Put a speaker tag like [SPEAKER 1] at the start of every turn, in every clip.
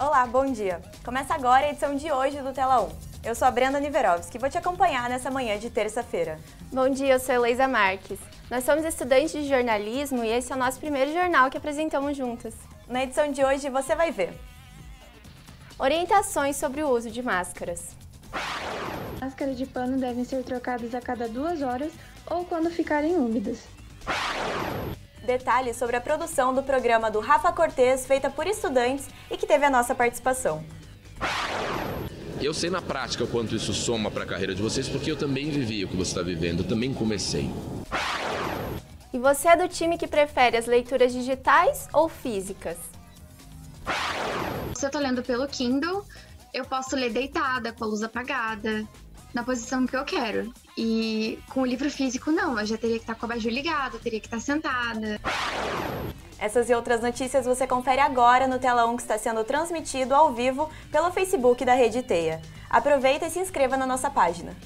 [SPEAKER 1] Olá, bom dia. Começa agora a edição de hoje do Tela 1. Eu sou a Brenda Niverovski e vou te acompanhar nessa manhã de terça-feira.
[SPEAKER 2] Bom dia, eu sou Heloísa Marques. Nós somos estudantes de jornalismo e esse é o nosso primeiro jornal que apresentamos juntas. Na edição de hoje você vai ver Orientações sobre o uso de máscaras.
[SPEAKER 3] Máscaras de pano devem ser trocadas a cada duas horas ou quando ficarem úmidas
[SPEAKER 1] detalhes sobre a produção do programa do Rafa Cortez, feita por estudantes e que teve a nossa participação.
[SPEAKER 4] Eu sei na prática o quanto isso soma para a carreira de vocês, porque eu também vivi o que você está vivendo, eu também comecei.
[SPEAKER 2] E você é do time que prefere as leituras digitais ou físicas?
[SPEAKER 3] Se eu estou lendo pelo Kindle, eu posso ler deitada, com a luz apagada na posição que eu quero. E com o livro físico, não, eu já teria que estar tá com o abajur ligado, teria que estar tá sentada. Essas e outras notícias
[SPEAKER 1] você confere agora no telão que está sendo transmitido ao vivo pelo Facebook da Rede Teia. Aproveita e se inscreva na nossa página.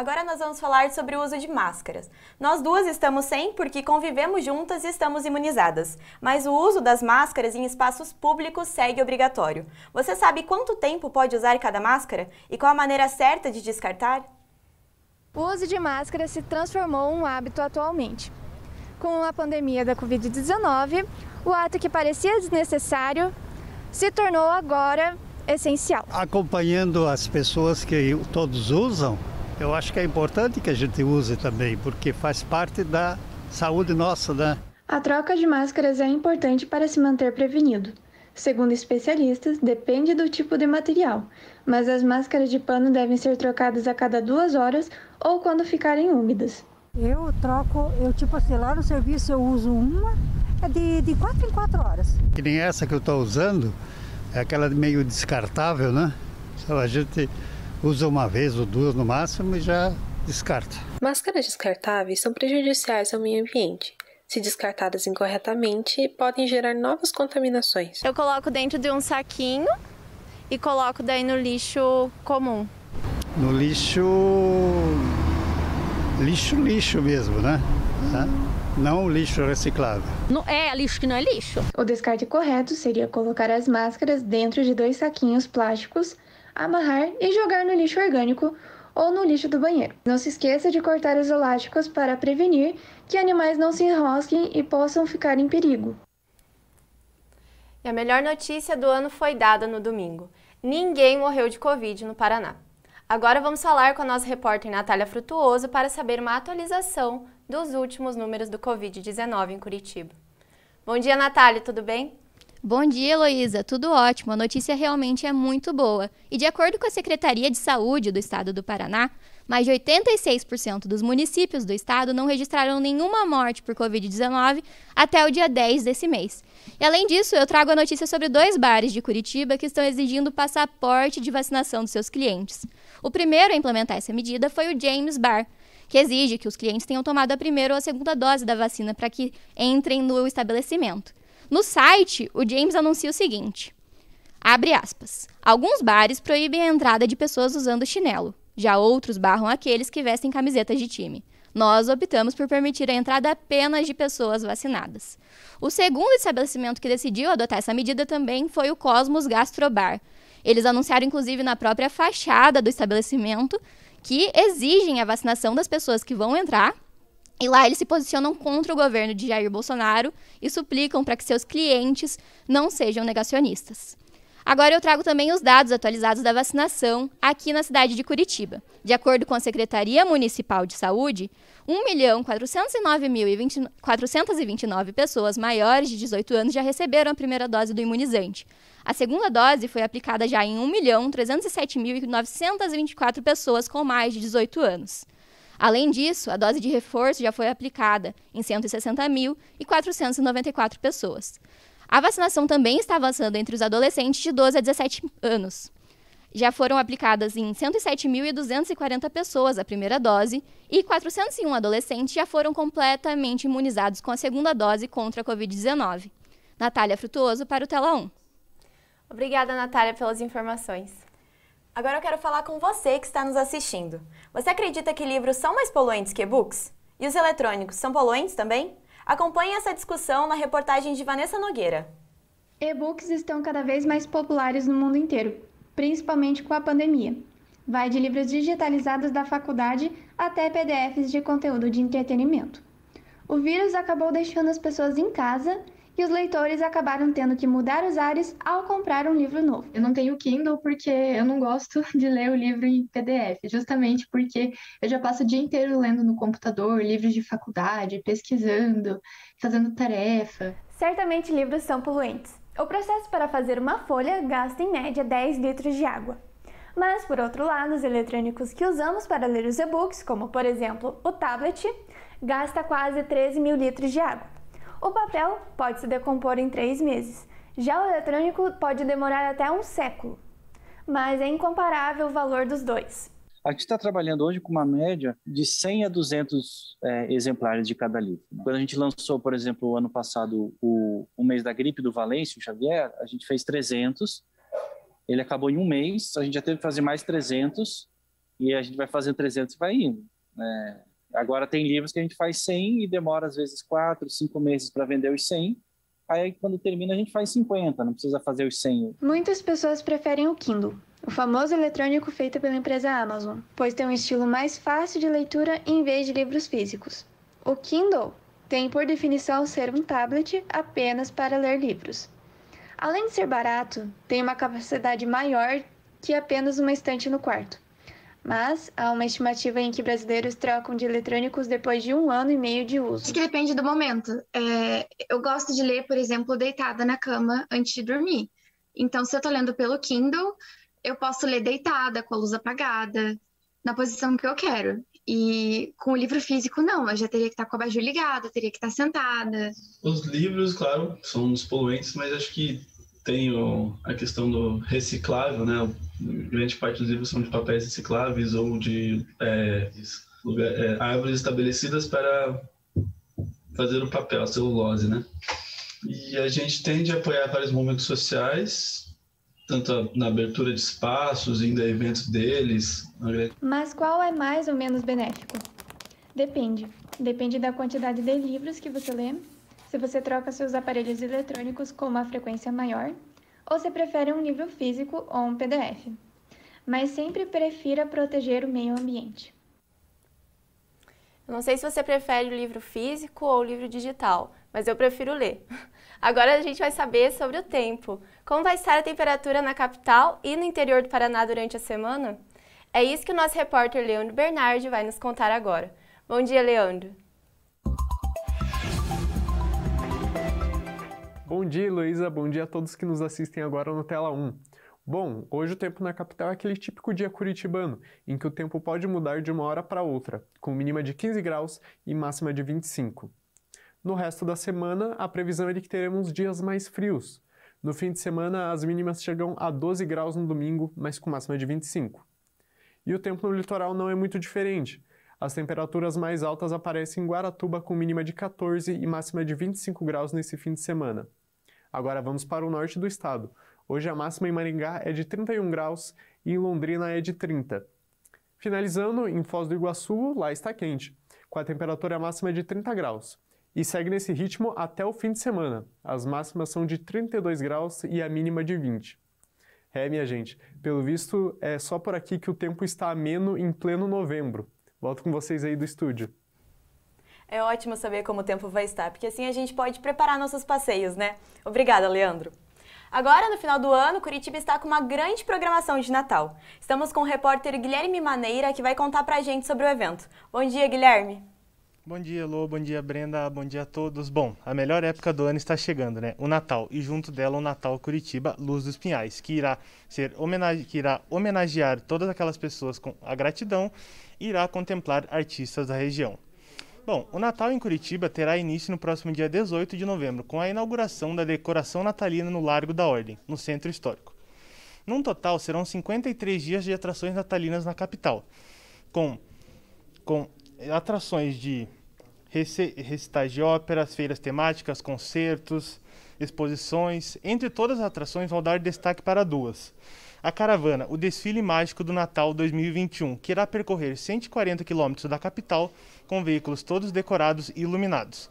[SPEAKER 1] Agora nós vamos falar sobre o uso de máscaras. Nós duas estamos sem porque convivemos juntas e estamos imunizadas, mas o uso das máscaras em espaços públicos segue obrigatório. Você sabe quanto tempo pode usar cada máscara e qual a maneira certa de descartar?
[SPEAKER 3] O uso de máscara se transformou um hábito atualmente. Com a pandemia da Covid-19, o ato que parecia desnecessário se tornou agora essencial.
[SPEAKER 5] Acompanhando as pessoas que todos usam, eu acho que é importante que a gente use também, porque faz parte da saúde nossa, né?
[SPEAKER 3] A troca de máscaras é importante para se manter prevenido. Segundo especialistas, depende do tipo de material, mas as máscaras de pano devem ser trocadas a cada duas horas ou quando ficarem úmidas.
[SPEAKER 4] Eu troco, eu tipo
[SPEAKER 3] assim, lá no serviço eu uso uma, é de, de quatro em quatro horas.
[SPEAKER 5] Que nem essa que eu estou usando, é aquela meio descartável, né? Então a gente usa uma vez ou duas no máximo e já descarta.
[SPEAKER 3] Máscaras descartáveis são prejudiciais ao meio ambiente. Se descartadas incorretamente, podem gerar novas contaminações. Eu
[SPEAKER 2] coloco dentro de um saquinho e coloco daí no lixo comum.
[SPEAKER 5] No lixo. lixo, lixo mesmo, né? Tá? Não lixo reciclável.
[SPEAKER 3] Não, é lixo que não é lixo. O descarte correto seria colocar as máscaras dentro de dois saquinhos plásticos amarrar e jogar no lixo orgânico ou no lixo do banheiro. Não se esqueça de cortar os elásticos para prevenir que animais não se enrosquem e possam ficar em perigo.
[SPEAKER 2] E a melhor notícia do ano foi dada no domingo. Ninguém morreu de Covid no Paraná. Agora vamos falar com a nossa repórter Natália Frutuoso para saber uma atualização dos últimos números do Covid-19 em Curitiba. Bom dia, Natália, tudo bem?
[SPEAKER 6] Bom dia, Heloísa. Tudo ótimo. A notícia realmente é muito boa. E de acordo com a Secretaria de Saúde do Estado do Paraná, mais de 86% dos municípios do estado não registraram nenhuma morte por Covid-19 até o dia 10 desse mês. E além disso, eu trago a notícia sobre dois bares de Curitiba que estão exigindo passaporte de vacinação dos seus clientes. O primeiro a implementar essa medida foi o James Bar, que exige que os clientes tenham tomado a primeira ou a segunda dose da vacina para que entrem no estabelecimento. No site, o James anuncia o seguinte: abre aspas. Alguns bares proíbem a entrada de pessoas usando chinelo, já outros barram aqueles que vestem camisetas de time. Nós optamos por permitir a entrada apenas de pessoas vacinadas. O segundo estabelecimento que decidiu adotar essa medida também foi o Cosmos Gastrobar. Eles anunciaram, inclusive, na própria fachada do estabelecimento que exigem a vacinação das pessoas que vão entrar e lá eles se posicionam contra o governo de Jair Bolsonaro e suplicam para que seus clientes não sejam negacionistas. Agora eu trago também os dados atualizados da vacinação aqui na cidade de Curitiba. De acordo com a Secretaria Municipal de Saúde, 1.409.429 pessoas maiores de 18 anos já receberam a primeira dose do imunizante. A segunda dose foi aplicada já em 1.307.924 pessoas com mais de 18 anos. Além disso, a dose de reforço já foi aplicada em 160.494 pessoas. A vacinação também está avançando entre os adolescentes de 12 a 17 anos. Já foram aplicadas em 107.240 pessoas a primeira dose e 401 adolescentes já foram completamente imunizados com a segunda dose contra a Covid-19. Natália Frutuoso para o Tela 1. Obrigada, Natália, pelas informações. Agora eu quero falar com você que está
[SPEAKER 1] nos assistindo. Você acredita que livros são mais poluentes que e-books? E os eletrônicos são poluentes também? Acompanhe essa discussão na reportagem de Vanessa Nogueira.
[SPEAKER 3] E-books estão cada vez mais populares no mundo inteiro, principalmente com a pandemia. Vai de livros digitalizados da faculdade até PDFs de conteúdo de entretenimento. O vírus acabou deixando as pessoas em casa e os leitores acabaram tendo que mudar os ares ao comprar um livro novo. Eu não tenho Kindle porque eu não gosto de ler o livro em PDF, justamente porque eu já passo o dia inteiro lendo no computador, livros de faculdade, pesquisando, fazendo tarefa. Certamente livros são poluentes. O processo para fazer uma folha gasta em média 10 litros de água. Mas, por outro lado, os eletrônicos que usamos para ler os e-books, como por exemplo o tablet, gasta quase 13 mil litros de água. O papel pode se decompor em três meses, já o eletrônico pode demorar até um século, mas é incomparável o valor dos dois.
[SPEAKER 4] A gente está trabalhando hoje com uma média de 100 a 200 é, exemplares de cada livro. Né? Quando a gente lançou, por exemplo, o ano passado o, o mês da gripe do Valêncio Xavier, a gente fez 300. Ele acabou em um mês, a gente já teve que fazer mais 300 e a gente vai fazendo 300 e vai indo. Né? Agora tem livros que a gente faz 100 e demora às vezes 4, 5 meses para vender os 100. Aí quando termina a gente faz 50, não precisa
[SPEAKER 7] fazer os 100.
[SPEAKER 3] Muitas pessoas preferem o Kindle, o famoso eletrônico feito pela empresa Amazon, pois tem um estilo mais fácil de leitura em vez de livros físicos. O Kindle tem por definição ser um tablet apenas para ler livros. Além de ser barato, tem uma capacidade maior que apenas uma estante no quarto mas há uma estimativa em que brasileiros trocam de eletrônicos depois de um ano e meio de uso. Acho que depende do momento. É, eu gosto de ler, por exemplo, deitada na cama antes de dormir. Então, se eu estou lendo pelo Kindle, eu posso ler deitada, com a luz apagada, na posição que eu quero. E com o livro físico, não. Eu já teria que estar com a abajur ligada, teria que estar sentada.
[SPEAKER 7] Os livros, claro, são uns poluentes, mas acho que tem o, a questão do reciclável, né? Grande parte dos livros são de papéis recicláveis ou de é, lugar, é, árvores estabelecidas para fazer o papel, a celulose, né? E a gente tende a apoiar vários movimentos sociais, tanto na abertura de espaços, indo a eventos deles.
[SPEAKER 3] Mas qual é mais ou menos benéfico? Depende. Depende da quantidade de livros que você lê, se você troca seus aparelhos eletrônicos com uma frequência maior ou se prefere um livro físico ou um PDF. Mas sempre prefira proteger o meio ambiente.
[SPEAKER 2] Eu não sei se você prefere o livro físico ou o livro digital, mas eu prefiro ler. Agora a gente vai saber sobre o tempo. Como vai estar a temperatura na capital e no interior do Paraná durante a semana? É isso que o nosso repórter Leandro Bernardi vai nos contar agora. Bom dia, Leandro.
[SPEAKER 7] Bom dia, Luísa. Bom dia a todos que nos assistem agora no Tela 1. Bom, hoje o tempo na capital é aquele típico dia curitibano, em que o tempo pode mudar de uma hora para outra, com mínima de 15 graus e máxima de 25. No resto da semana, a previsão é de que teremos dias mais frios. No fim de semana, as mínimas chegam a 12 graus no domingo, mas com máxima de 25. E o tempo no litoral não é muito diferente. As temperaturas mais altas aparecem em Guaratuba com mínima de 14 e máxima de 25 graus nesse fim de semana. Agora vamos para o norte do estado. Hoje a máxima em Maringá é de 31 graus e em Londrina é de 30. Finalizando, em Foz do Iguaçu, lá está quente, com a temperatura máxima de 30 graus. E segue nesse ritmo até o fim de semana. As máximas são de 32 graus e a mínima de 20. É, minha gente, pelo visto é só por aqui que o tempo está ameno em pleno novembro. Volto com vocês aí do estúdio.
[SPEAKER 1] É ótimo saber como o tempo vai estar, porque assim a gente pode preparar nossos passeios, né? Obrigada, Leandro. Agora, no final do ano, Curitiba está com uma grande programação de Natal. Estamos com o repórter Guilherme Maneira, que vai contar pra gente sobre o evento. Bom dia, Guilherme.
[SPEAKER 5] Bom dia, Lô. Bom dia, Brenda. Bom dia a todos. Bom, a melhor época do ano está chegando, né? O Natal. E junto dela, o Natal Curitiba Luz dos Pinhais, que irá, ser homenage... que irá homenagear todas aquelas pessoas com a gratidão e irá contemplar artistas da região. Bom, o Natal em Curitiba terá início no próximo dia 18 de novembro, com a inauguração da decoração natalina no Largo da Ordem, no Centro Histórico. Num total, serão 53 dias de atrações natalinas na capital, com, com atrações de recitais de óperas, feiras temáticas, concertos, exposições. Entre todas as atrações, vão dar destaque para duas a caravana O Desfile Mágico do Natal 2021, que irá percorrer 140 quilômetros da capital com veículos todos decorados e iluminados.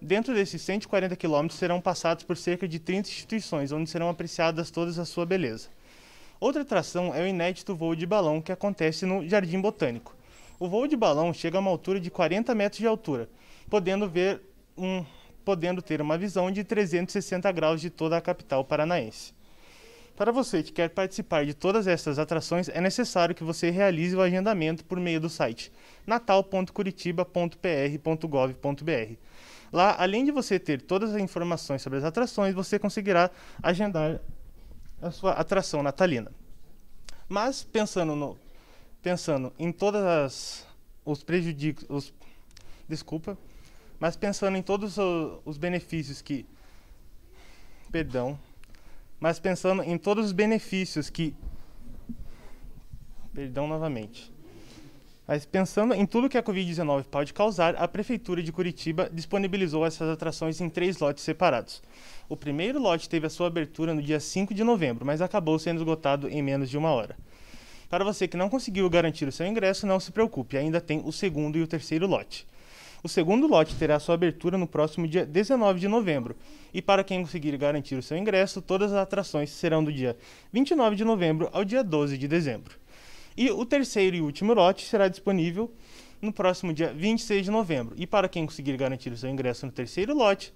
[SPEAKER 5] Dentro desses 140 quilômetros serão passados por cerca de 30 instituições, onde serão apreciadas todas a sua beleza. Outra atração é o inédito voo de balão que acontece no Jardim Botânico. O voo de balão chega a uma altura de 40 metros de altura, podendo ver um podendo ter uma visão de 360 graus de toda a capital paranaense. Para você que quer participar de todas estas atrações, é necessário que você realize o agendamento por meio do site natal.curitiba.pr.gov.br. Lá, além de você ter todas as informações sobre as atrações, você conseguirá agendar a sua atração natalina. Mas pensando no pensando em todas as os prejudícios, os, desculpa, mas pensando em todos os benefícios que perdão, mas pensando em todos os benefícios que. Perdão novamente. Mas pensando em tudo que a Covid-19 pode causar, a Prefeitura de Curitiba disponibilizou essas atrações em três lotes separados. O primeiro lote teve a sua abertura no dia 5 de novembro, mas acabou sendo esgotado em menos de uma hora. Para você que não conseguiu garantir o seu ingresso, não se preocupe, ainda tem o segundo e o terceiro lote. O segundo lote terá sua abertura no próximo dia 19 de novembro. E para quem conseguir garantir o seu ingresso, todas as atrações serão do dia 29 de novembro ao dia 12 de dezembro. E o terceiro e último lote será disponível no próximo dia 26 de novembro. E para quem conseguir garantir o seu ingresso no terceiro lote,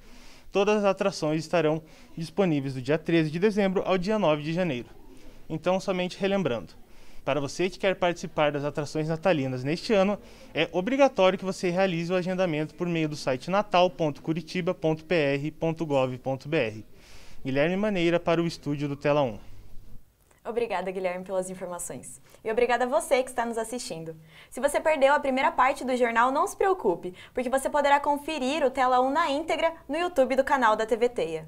[SPEAKER 5] todas as atrações estarão disponíveis do dia 13 de dezembro ao dia 9 de janeiro. Então, somente relembrando. Para você que quer participar das atrações natalinas neste ano, é obrigatório que você realize o agendamento por meio do site natal.curitiba.pr.gov.br. Guilherme Maneira para o estúdio do Tela 1.
[SPEAKER 1] Obrigada, Guilherme, pelas informações. E obrigada a você que está nos assistindo. Se você perdeu a primeira parte do jornal, não se preocupe, porque você poderá conferir o
[SPEAKER 2] Tela 1 na íntegra no YouTube do canal da TV Teia.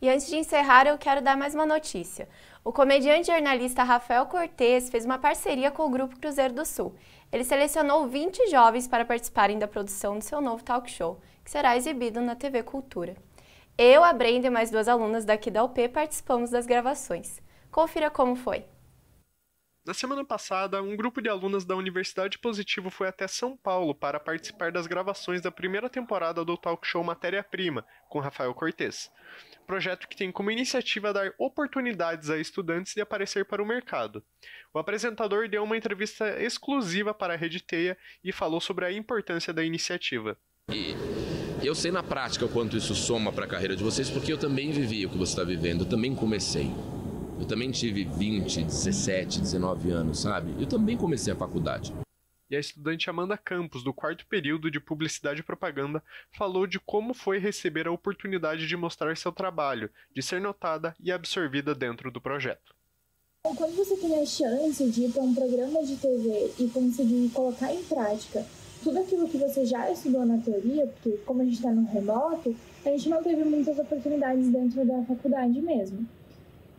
[SPEAKER 2] E antes de encerrar, eu quero dar mais uma notícia. O comediante e jornalista Rafael Cortes fez uma parceria com o Grupo Cruzeiro do Sul. Ele selecionou 20 jovens para participarem da produção do seu novo talk show, que será exibido na TV Cultura. Eu, a Brenda e mais duas alunas daqui da UP participamos das gravações. Confira como foi.
[SPEAKER 7] Na semana passada, um grupo de alunas da Universidade Positivo foi até São Paulo para participar das gravações da primeira temporada do talk show Matéria Prima, com Rafael Cortez. Projeto que tem como iniciativa dar oportunidades a estudantes de aparecer para o mercado. O apresentador deu uma entrevista exclusiva para a Rede Teia e falou sobre a importância da iniciativa. E eu sei na prática o quanto isso soma para a carreira de vocês, porque eu também vivi o que você está vivendo, eu também comecei.
[SPEAKER 4] Eu também tive 20, 17, 19 anos, sabe? Eu também comecei a faculdade.
[SPEAKER 7] E a estudante Amanda Campos, do quarto período de Publicidade e Propaganda, falou de como foi receber a oportunidade de mostrar seu trabalho, de ser notada e absorvida dentro do projeto.
[SPEAKER 3] Então, quando você tem a chance de ir para um programa de TV e conseguir colocar em prática tudo aquilo que você já estudou na teoria, porque como a gente está no remoto, a gente não teve muitas oportunidades dentro da faculdade mesmo.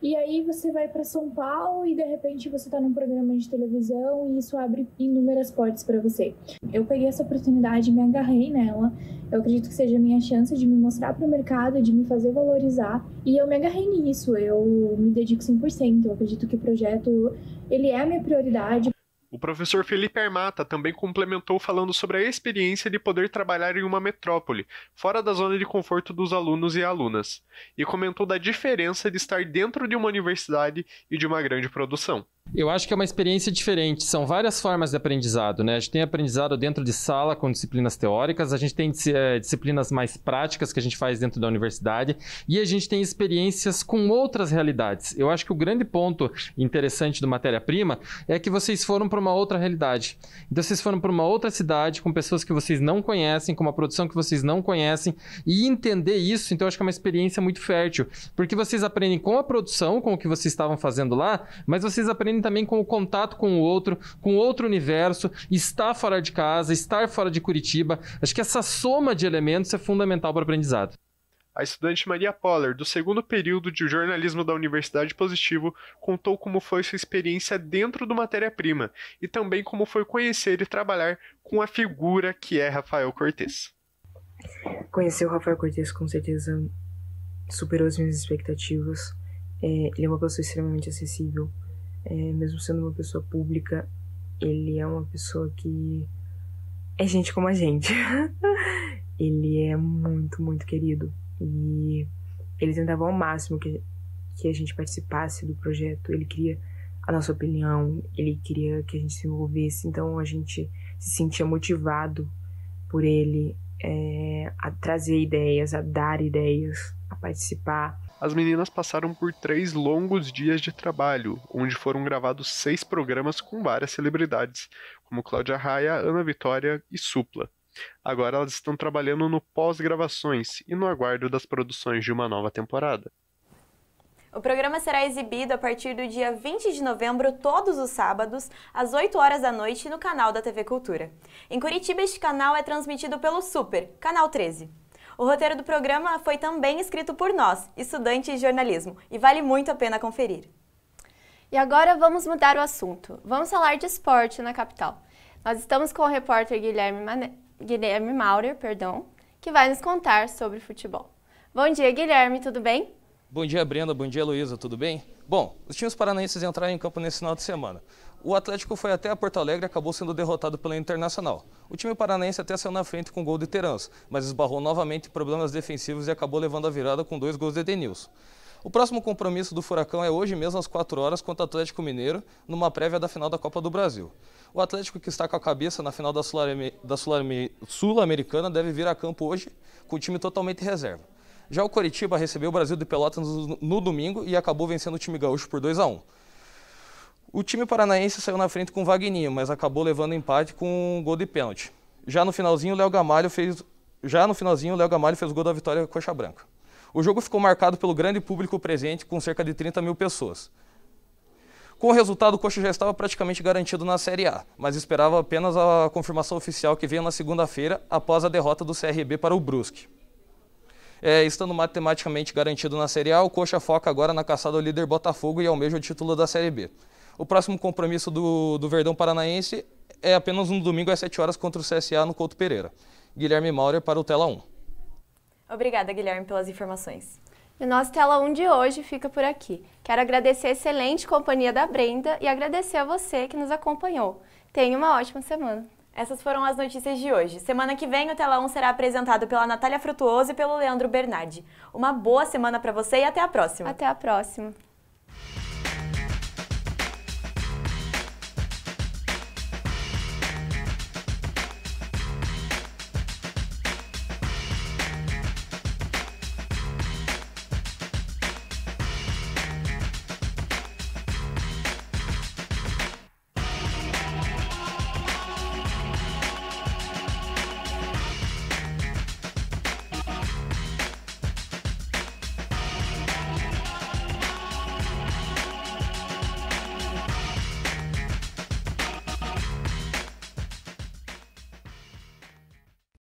[SPEAKER 3] E aí você vai para São Paulo e de repente você está num programa de televisão e isso abre inúmeras portas para você. Eu peguei essa oportunidade, me agarrei nela. Eu acredito que seja a minha chance de me mostrar para o mercado, de me fazer valorizar. E eu me agarrei nisso, eu me dedico 100%. Eu acredito que o projeto, ele é a minha prioridade.
[SPEAKER 7] O professor Felipe Armata também complementou falando sobre a experiência de poder trabalhar em uma metrópole, fora da zona de conforto dos alunos e alunas, e comentou da diferença de estar dentro de uma universidade e de uma grande produção.
[SPEAKER 4] Eu acho que é uma experiência diferente. São várias formas de aprendizado, né? A gente tem aprendizado dentro de sala com disciplinas teóricas, a gente tem eh, disciplinas mais práticas que a gente faz dentro da universidade e a gente tem experiências com outras realidades. Eu acho que o grande ponto interessante do matéria-prima é que vocês foram para uma outra realidade. Então vocês foram para uma outra cidade com pessoas que vocês não conhecem, com uma produção que vocês não conhecem e entender isso, então eu acho que é uma experiência muito fértil, porque vocês aprendem com a produção, com o que vocês estavam fazendo lá, mas vocês aprendem também com o contato com o outro, com outro universo, estar fora de casa, estar fora de Curitiba. Acho que essa soma de elementos
[SPEAKER 7] é fundamental para o aprendizado a estudante Maria Poller, do segundo período de jornalismo da Universidade Positivo, contou como foi sua experiência dentro do Matéria-Prima e também como foi conhecer e trabalhar com a figura que é Rafael Cortez.
[SPEAKER 3] Conhecer o Rafael Cortez com certeza superou as minhas expectativas. É, ele é uma pessoa extremamente acessível, é, mesmo sendo uma pessoa pública, ele é uma pessoa que é gente como a gente. ele é muito, muito querido. E ele tentava ao máximo que, que a gente participasse do projeto. Ele queria a nossa opinião, ele queria que a gente se envolvesse, então a gente se sentia motivado por ele é, a trazer ideias, a dar ideias, a participar
[SPEAKER 7] as meninas passaram por três longos dias de trabalho, onde foram gravados seis programas com várias celebridades, como Cláudia Raia, Ana Vitória e Supla. Agora elas estão trabalhando no pós-gravações e no aguardo das produções de uma nova temporada.
[SPEAKER 1] O programa será exibido a partir do dia 20 de novembro, todos os sábados, às 8 horas da noite, no canal da TV Cultura. Em Curitiba, este canal é transmitido pelo Super, Canal 13. O roteiro do programa foi também escrito por nós, estudantes de jornalismo, e vale muito
[SPEAKER 2] a pena conferir. E agora vamos mudar o assunto. Vamos falar de esporte na capital. Nós estamos com o repórter Guilherme, Mané... Guilherme Maurer, perdão, que vai nos contar sobre futebol. Bom dia, Guilherme, tudo bem?
[SPEAKER 4] Bom dia, Brenda. Bom dia, Luísa. Tudo bem? Bom, os times paranaenses entraram em campo nesse final de semana. O Atlético foi até a Porto Alegre e acabou sendo derrotado pela Internacional. O time paranaense até saiu na frente com gol de Terans, mas esbarrou novamente em problemas defensivos e acabou levando a virada com dois gols de Denilson. O próximo compromisso do Furacão é hoje mesmo às 4 horas contra o Atlético Mineiro, numa prévia da final da Copa do Brasil. O Atlético, que está com a cabeça na final da Sul-Americana, deve vir a campo hoje com o time totalmente reserva. Já o Coritiba recebeu o Brasil de Pelotas no domingo e acabou vencendo o time gaúcho por 2 a 1. O time paranaense saiu na frente com o Vagninho, mas acabou levando empate com um gol de pênalti. Já no finalzinho, Léo Gamalho fez já no finalzinho, Léo Gamalho fez o gol da vitória com Coxa Branca. O jogo ficou marcado pelo grande público presente, com cerca de 30 mil pessoas. Com o resultado, o Coxa já estava praticamente garantido na Série A, mas esperava apenas a confirmação oficial que veio na segunda-feira, após a derrota do CRB para o Brusque. É, estando matematicamente garantido na Série A, o Coxa foca agora na caçada ao líder Botafogo e almeja o título da Série B. O próximo compromisso do, do Verdão Paranaense é apenas no domingo às 7 horas contra o CSA no Couto Pereira. Guilherme Maurer para o Tela 1.
[SPEAKER 2] Obrigada, Guilherme, pelas informações. E o nosso Tela 1 de hoje fica por aqui. Quero agradecer a excelente companhia da Brenda e agradecer a você que nos acompanhou. Tenha uma ótima semana.
[SPEAKER 1] Essas foram as notícias de hoje. Semana que vem o Tela 1 será apresentado pela Natália Frutuoso e pelo Leandro Bernardi. Uma boa semana para você e até a próxima. Até a próxima.